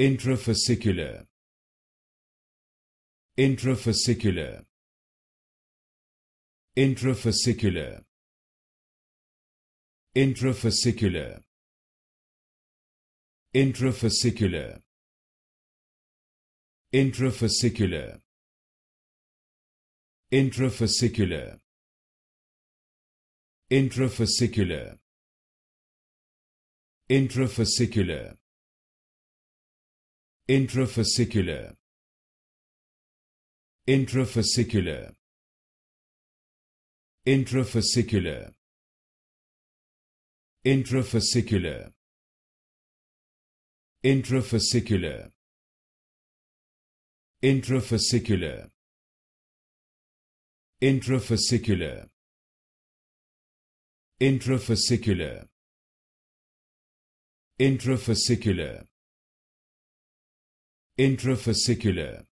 intrafascicular intrafascicular intrafascicular intrafascicular intrafascicular intrafascicular intrafascicular intrafascicular intrafascicular Intrafascicular. Intrafascicular. Intrafascicular. Intrafascicular. Intrafascicular. Intrafascicular. Intrafascicular. Intrafascicular. Intrafascicular intrafascicular.